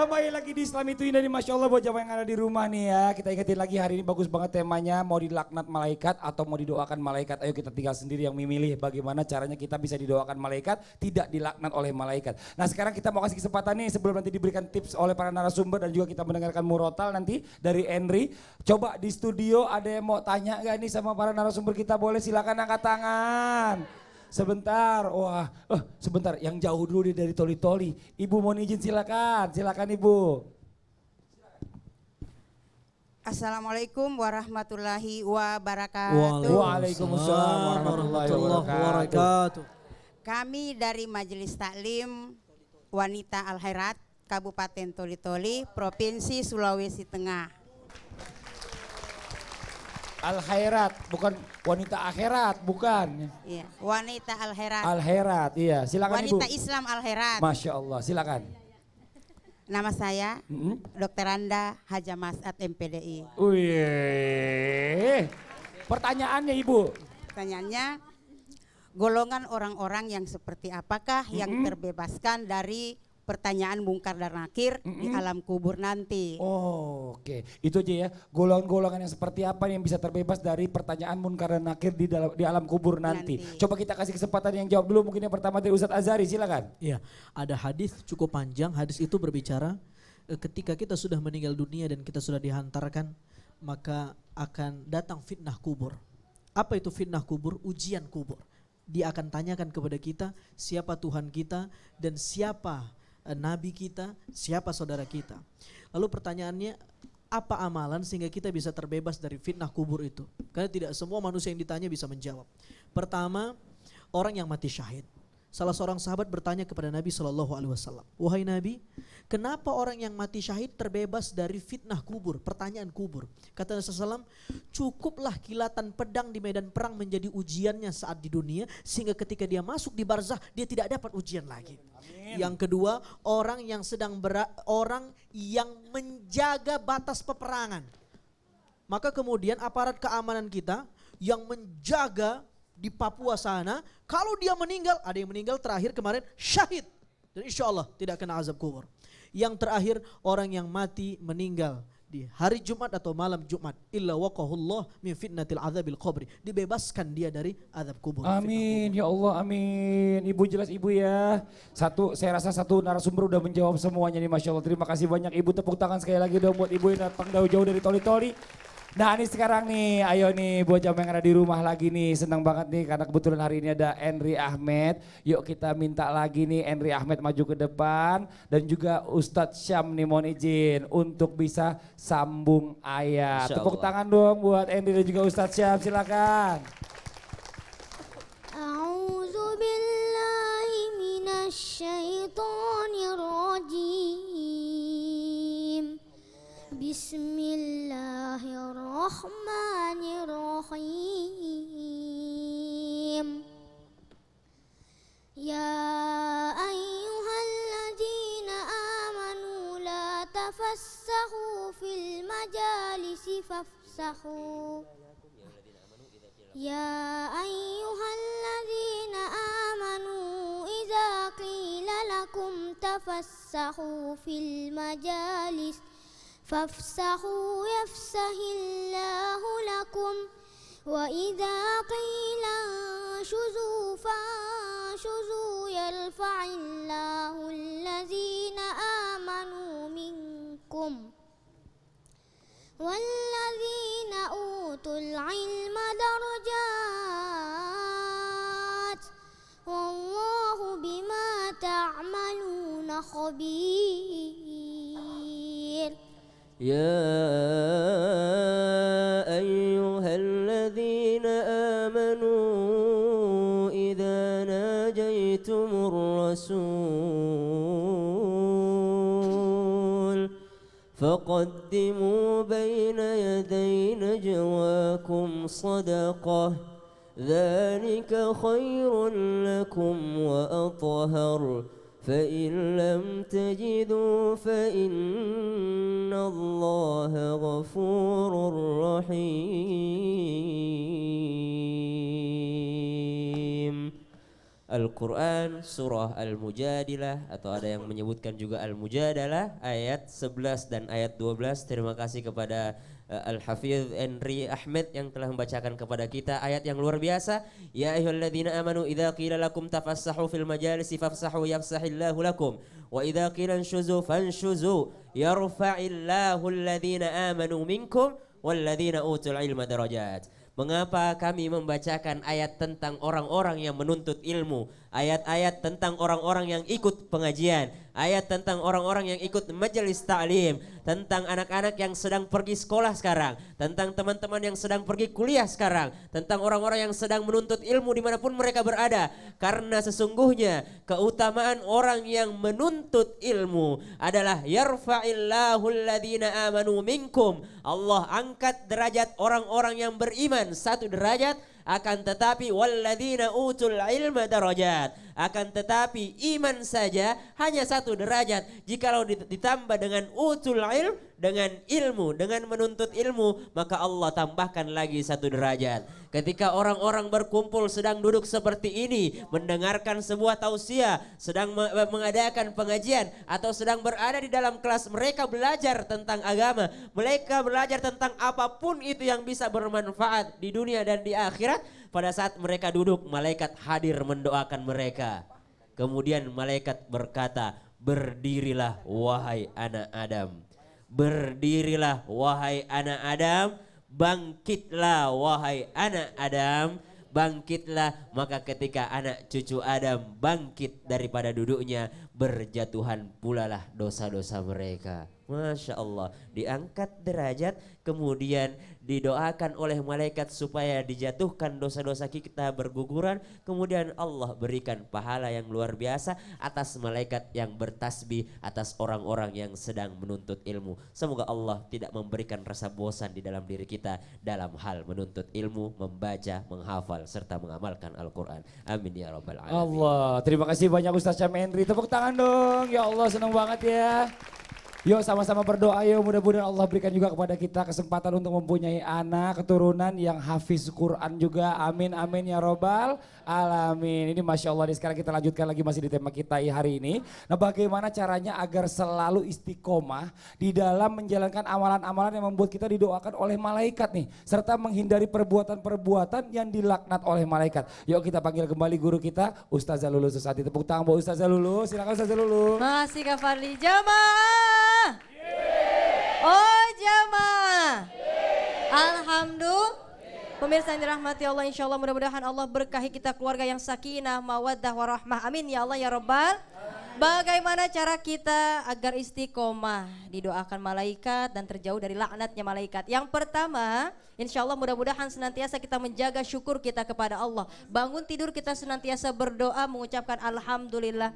Kembali lagi di Islam itu ini di Masya Allah buat jamaah yang ada di rumah nih ya. Kita ingetin lagi hari ini bagus banget temanya. Mau dilaknat malaikat atau mau didoakan malaikat. Ayo kita tinggal sendiri yang memilih bagaimana caranya kita bisa didoakan malaikat. Tidak dilaknat oleh malaikat. Nah sekarang kita mau kasih kesempatan nih sebelum nanti diberikan tips oleh para narasumber. Dan juga kita mendengarkan murotal nanti dari Henry. Coba di studio ada yang mau tanya gak nih sama para narasumber kita boleh silakan angkat tangan sebentar, wah, oh, oh, sebentar, yang jauh dulu dari toli-toli. Ibu mau izin silakan, silakan Ibu. Assalamualaikum warahmatullahi wabarakatuh. Waalaikumsalam warahmatullahi wabarakatuh. Kami dari Majelis Taklim Wanita Al-Hairat Kabupaten Toli-Toli, Provinsi Sulawesi Tengah. Al-Khairat, bukan wanita akhirat, bukan. Iya, wanita Al-Khairat. Al-Khairat, iya. Silakan wanita Ibu. Wanita Islam Al-Khairat. Masya Allah, silakan. Iya, iya, iya. Nama saya mm-hmm. Dr. Anda Haja Masat MPDI. Wih. Pertanyaannya Ibu. Pertanyaannya, golongan orang-orang yang seperti apakah mm-hmm. yang terbebaskan dari pertanyaan bungkar dan nakir mm -mm. di alam kubur nanti. Oh, oke. Okay. Itu aja ya. Golongan-golongan yang seperti apa yang bisa terbebas dari pertanyaan mungkar dan nakir di dalam di alam kubur nanti. nanti. Coba kita kasih kesempatan yang jawab dulu mungkin yang pertama dari Ustadz Azari, silakan. Iya, ada hadis cukup panjang. Hadis itu berbicara eh, ketika kita sudah meninggal dunia dan kita sudah dihantarkan, maka akan datang fitnah kubur. Apa itu fitnah kubur? Ujian kubur. Dia akan tanyakan kepada kita siapa Tuhan kita dan siapa Eh, nabi kita, siapa saudara kita. Lalu pertanyaannya apa amalan sehingga kita bisa terbebas dari fitnah kubur itu? Karena tidak semua manusia yang ditanya bisa menjawab. Pertama, orang yang mati syahid. Salah seorang sahabat bertanya kepada Nabi Shallallahu Alaihi Wasallam, wahai Nabi, kenapa orang yang mati syahid terbebas dari fitnah kubur, pertanyaan kubur? Kata Nabi Wasallam, cukuplah kilatan pedang di medan perang menjadi ujiannya saat di dunia, sehingga ketika dia masuk di barzah dia tidak dapat ujian lagi. Amin. Yang kedua, orang yang sedang berat, orang yang menjaga batas peperangan. Maka kemudian aparat keamanan kita yang menjaga di Papua sana, kalau dia meninggal, ada yang meninggal terakhir kemarin syahid. Dan insya Allah tidak kena azab kubur. Yang terakhir orang yang mati meninggal di hari Jumat atau malam Jumat illa waqahullah min fitnatil azabil qabri dibebaskan dia dari azab kubur amin ya Allah amin ibu jelas ibu ya satu saya rasa satu narasumber udah menjawab semuanya nih Masya Allah terima kasih banyak ibu tepuk tangan sekali lagi dong buat ibu yang datang jauh-jauh dari toli-toli Nah ini sekarang nih, ayo nih buat jamu yang ada di rumah lagi nih, senang banget nih karena kebetulan hari ini ada Enri Ahmed. Yuk kita minta lagi nih Enri Ahmed maju ke depan dan juga Ustadz Syam nih mohon izin untuk bisa sambung ayat. Tepuk tangan dong buat Enri dan juga Ustadz Syam silakan. Bismillah. الله الرحمن الرحيم يا أيها الذين آمنوا لا تفسحوا في المجالس فافسحوا يا أيها الذين آمنوا إذا قيل لكم تفسحوا في المجالس فافسحوا يفسح الله لكم وإذا قيل انشزوا فانشزوا يرفع الله الذين آمنوا منكم والذين أوتوا العلم درجات والله بما تعملون خبير يا أيها الذين آمنوا إذا ناجيتم الرسول فقدموا بين يدي نجواكم صدقة ذلك خير لكم وأطهر فإن لم تجدوا فإن الله غفور رحيم Al-Quran Surah Al-Mujadilah Atau ada yang menyebutkan juga Al-Mujadalah Ayat 11 dan ayat 12 Terima kasih kepada Eh, al hafiz Henry Ahmed yang telah membacakan kepada kita ayat yang luar biasa ya ayyuhalladzina amanu idza qila lakum tafassahu fil majalisi fafsahu yafsahillahu lakum wa idza qila anshuzu fanshuzu yarfa'illahu alladzina amanu minkum walladzina utul ilma darajat Mengapa kami membacakan ayat tentang orang-orang yang menuntut ilmu Ayat-ayat tentang orang-orang yang ikut pengajian ayat tentang orang-orang yang ikut majelis ta'lim, tentang anak-anak yang sedang pergi sekolah sekarang, tentang teman-teman yang sedang pergi kuliah sekarang, tentang orang-orang yang sedang menuntut ilmu dimanapun mereka berada. Karena sesungguhnya keutamaan orang yang menuntut ilmu adalah yarfaillahul amanu minkum. Allah angkat derajat orang-orang yang beriman satu derajat akan tetapi walladzina utul ilma darajat akan tetapi iman saja hanya satu derajat jikalau ditambah dengan utul ilm dengan ilmu, dengan menuntut ilmu, maka Allah tambahkan lagi satu derajat. Ketika orang-orang berkumpul sedang duduk seperti ini, mendengarkan sebuah tausiah, sedang mengadakan pengajian, atau sedang berada di dalam kelas, mereka belajar tentang agama, mereka belajar tentang apapun itu yang bisa bermanfaat di dunia dan di akhirat. Pada saat mereka duduk, malaikat hadir mendoakan mereka. Kemudian malaikat berkata, "Berdirilah, wahai anak Adam." Berdirilah wahai anak Adam, bangkitlah wahai anak Adam, bangkitlah maka ketika anak cucu Adam bangkit daripada duduknya berjatuhan pulalah dosa-dosa mereka. Masya Allah diangkat derajat kemudian didoakan oleh malaikat supaya dijatuhkan dosa-dosa kita berguguran kemudian Allah berikan pahala yang luar biasa atas malaikat yang bertasbih atas orang-orang yang sedang menuntut ilmu semoga Allah tidak memberikan rasa bosan di dalam diri kita dalam hal menuntut ilmu membaca menghafal serta mengamalkan Al-Qur'an amin ya rabbal alamin Allah terima kasih banyak Ustaz Henry tepuk tangan dong ya Allah senang banget ya Yuk sama-sama berdoa yuk mudah-mudahan Allah berikan juga kepada kita kesempatan untuk mempunyai anak keturunan yang hafiz Quran juga. Amin amin ya robbal alamin. Ini masya Allah nih sekarang kita lanjutkan lagi masih di tema kita hari ini. Nah bagaimana caranya agar selalu istiqomah di dalam menjalankan amalan-amalan yang membuat kita didoakan oleh malaikat nih. Serta menghindari perbuatan-perbuatan yang dilaknat oleh malaikat. Yuk kita panggil kembali guru kita Ustazah Lulu sesaat Tepuk tangan buat Ustazah Lulu. Silakan Ustazah Lulu. Masih Kak Farli. Jamal. Oh jamaah. Alhamdulillah. Pemirsa yang dirahmati Allah insya Allah mudah-mudahan Allah berkahi kita keluarga yang sakinah, mawaddah, warahmah. Amin ya Allah ya Rabbal. Bagaimana cara kita agar istiqomah didoakan malaikat dan terjauh dari laknatnya malaikat. Yang pertama, insya Allah mudah-mudahan senantiasa kita menjaga syukur kita kepada Allah. Bangun tidur kita senantiasa berdoa mengucapkan Alhamdulillah.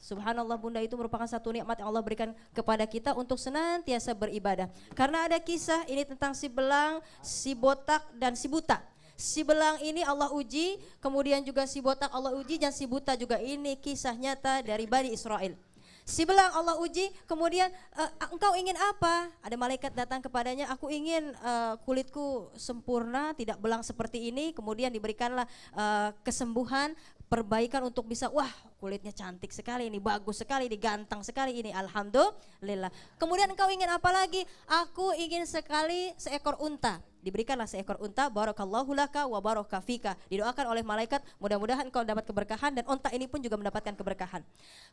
Subhanallah bunda itu merupakan satu nikmat yang Allah berikan kepada kita untuk senantiasa beribadah. Karena ada kisah ini tentang si belang, si botak dan si buta. Si belang ini Allah uji, kemudian juga si botak Allah uji dan si buta juga ini kisah nyata dari Bani Israel. Si belang Allah uji, kemudian e, engkau ingin apa? Ada malaikat datang kepadanya, aku ingin e, kulitku sempurna, tidak belang seperti ini. Kemudian diberikanlah e, kesembuhan, perbaikan untuk bisa, wah kulitnya cantik sekali ini, bagus sekali ini, ganteng sekali ini, alhamdulillah. Kemudian engkau ingin apa lagi? Aku ingin sekali seekor unta. Diberikanlah seekor unta, barakallahu laka wa baraka Didoakan oleh malaikat, mudah-mudahan engkau dapat keberkahan dan unta ini pun juga mendapatkan keberkahan.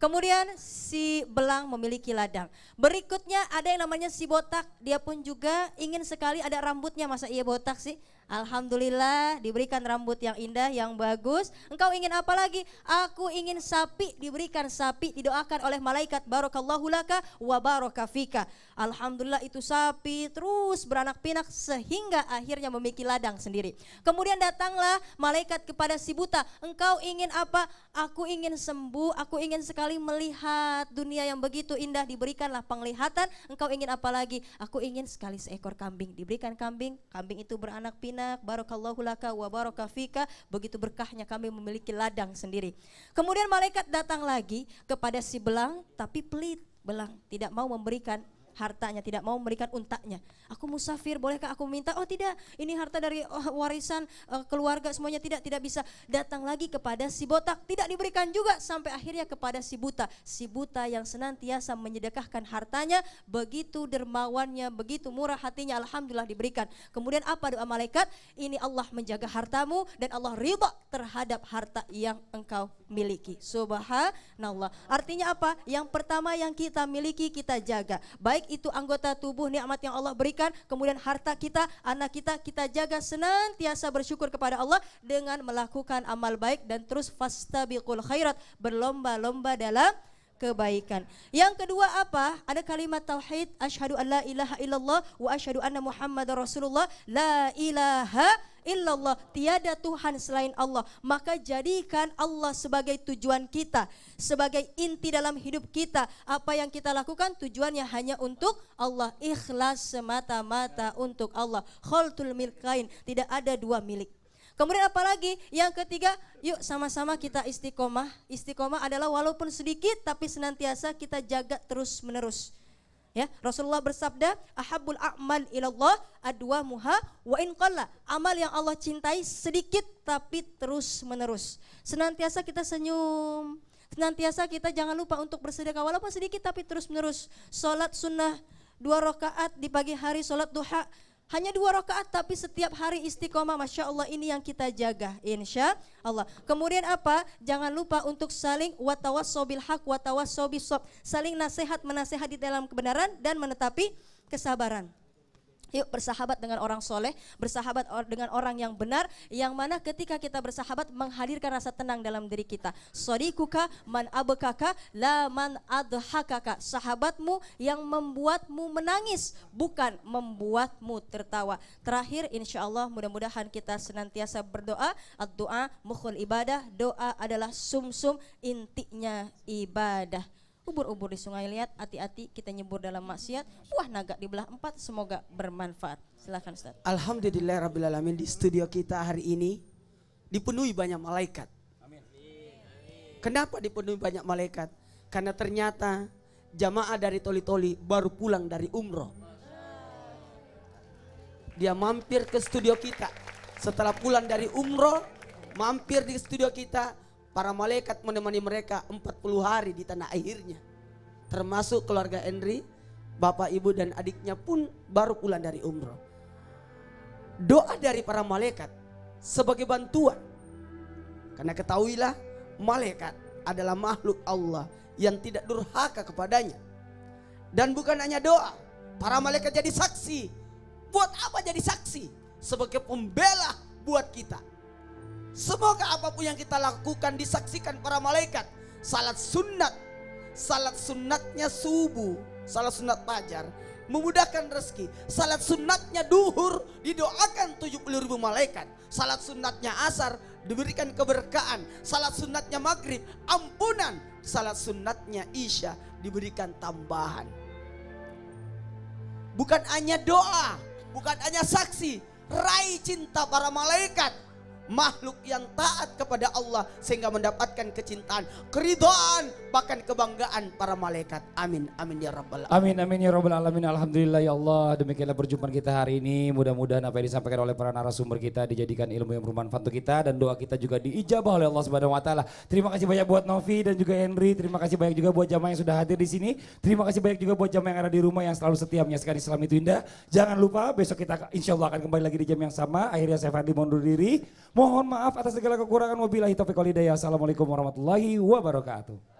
Kemudian si belang memiliki ladang. Berikutnya ada yang namanya si botak, dia pun juga ingin sekali ada rambutnya, masa iya botak sih? Alhamdulillah diberikan rambut yang indah, yang bagus. Engkau ingin apa lagi? Aku ingin sapi diberikan sapi didoakan oleh malaikat barokallahu laka wa barokafika. Alhamdulillah itu sapi terus beranak pinak sehingga akhirnya memiliki ladang sendiri. Kemudian datanglah malaikat kepada si buta, engkau ingin apa? Aku ingin sembuh, aku ingin sekali melihat dunia yang begitu indah diberikanlah penglihatan. Engkau ingin apa lagi? Aku ingin sekali seekor kambing. Diberikan kambing, kambing itu beranak pinak, barokallahu laka wa barokafika. Begitu berkahnya kami memiliki ladang sendiri. Kemudian malaikat malaikat datang lagi kepada si belang tapi pelit belang tidak mau memberikan hartanya, tidak mau memberikan untaknya. Aku musafir, bolehkah aku minta? Oh tidak, ini harta dari eh, warisan eh, keluarga semuanya tidak tidak bisa. Datang lagi kepada si botak, tidak diberikan juga sampai akhirnya kepada si buta. Si buta yang senantiasa menyedekahkan hartanya, begitu dermawannya, begitu murah hatinya, alhamdulillah diberikan. Kemudian apa doa malaikat? Ini Allah menjaga hartamu dan Allah riba terhadap harta yang engkau miliki. Subhanallah. Artinya apa? Yang pertama yang kita miliki kita jaga. Baik baik itu anggota tubuh nikmat yang Allah berikan, kemudian harta kita, anak kita, kita jaga senantiasa bersyukur kepada Allah dengan melakukan amal baik dan terus fastabiqul khairat, berlomba-lomba dalam kebaikan. Yang kedua apa? Ada kalimat tauhid asyhadu alla ilaha illallah wa asyhadu anna muhammadar rasulullah la ilaha illallah tiada tuhan selain Allah. Maka jadikan Allah sebagai tujuan kita, sebagai inti dalam hidup kita. Apa yang kita lakukan tujuannya hanya untuk Allah, ikhlas semata-mata untuk Allah. Khaltul milkain, tidak ada dua milik. Kemudian apalagi yang ketiga, yuk sama-sama kita istiqomah. Istiqomah adalah walaupun sedikit tapi senantiasa kita jaga terus-menerus. Ya, Rasulullah bersabda, "Ahabbul a'mal ilallah adwa muha wa in qalla." Amal yang Allah cintai sedikit tapi terus-menerus. Senantiasa kita senyum, senantiasa kita jangan lupa untuk bersedekah walaupun sedikit tapi terus-menerus. Salat sunnah dua rakaat di pagi hari, salat duha hanya dua rakaat tapi setiap hari istiqomah Masya Allah ini yang kita jaga Insya Allah Kemudian apa? Jangan lupa untuk saling watawasobil hak watawasobisob Saling nasihat menasehati dalam kebenaran dan menetapi kesabaran Yuk bersahabat dengan orang soleh, bersahabat dengan orang yang benar, yang mana ketika kita bersahabat menghadirkan rasa tenang dalam diri kita. Sodikuka man abekaka la man adhakaka. Sahabatmu yang membuatmu menangis, bukan membuatmu tertawa. Terakhir insya Allah mudah-mudahan kita senantiasa berdoa. doa mukhul ibadah, doa adalah sumsum -sum intinya ibadah ubur-ubur di sungai lihat, hati-hati kita nyebur dalam maksiat, buah naga di belah empat, semoga bermanfaat. Silahkan Ustaz. Alhamdulillah Rabbil Alamin di studio kita hari ini dipenuhi banyak malaikat. Amin. Kenapa dipenuhi banyak malaikat? Karena ternyata jamaah dari Toli-Toli baru pulang dari umroh. Dia mampir ke studio kita. Setelah pulang dari umroh, mampir di studio kita, Para malaikat menemani mereka 40 hari di tanah akhirnya, Termasuk keluarga Henry, bapak, ibu dan adiknya pun baru pulang dari umroh. Doa dari para malaikat sebagai bantuan. Karena ketahuilah malaikat adalah makhluk Allah yang tidak durhaka kepadanya. Dan bukan hanya doa, para malaikat jadi saksi. Buat apa jadi saksi? Sebagai pembela buat kita Semoga apapun yang kita lakukan disaksikan para malaikat. Salat sunat, salat sunatnya subuh, salat sunat pajar, memudahkan rezeki. Salat sunatnya duhur didoakan 70 ribu malaikat. Salat sunatnya asar diberikan keberkahan. Salat sunatnya maghrib ampunan. Salat sunatnya isya diberikan tambahan. Bukan hanya doa, bukan hanya saksi, raih cinta para malaikat makhluk yang taat kepada Allah sehingga mendapatkan kecintaan, keridoan bahkan kebanggaan para malaikat. Amin. Amin ya rabbal alamin. Amin amin ya rabbal alamin. Alhamdulillah ya Allah, demikianlah perjumpaan kita hari ini. Mudah-mudahan apa yang disampaikan oleh para narasumber kita dijadikan ilmu yang bermanfaat untuk kita dan doa kita juga diijabah oleh Allah Subhanahu wa taala. Terima kasih banyak buat Novi dan juga Henry. Terima kasih banyak juga buat jamaah yang sudah hadir di sini. Terima kasih banyak juga buat jamaah yang ada di rumah yang selalu setia menyaksikan Islam itu indah. Jangan lupa besok kita insya Allah akan kembali lagi di jam yang sama. Akhirnya saya Fadli mundur diri. Mohon maaf atas segala kekurangan. Wabillahi taufiq walhidayah. Assalamualaikum warahmatullahi wabarakatuh.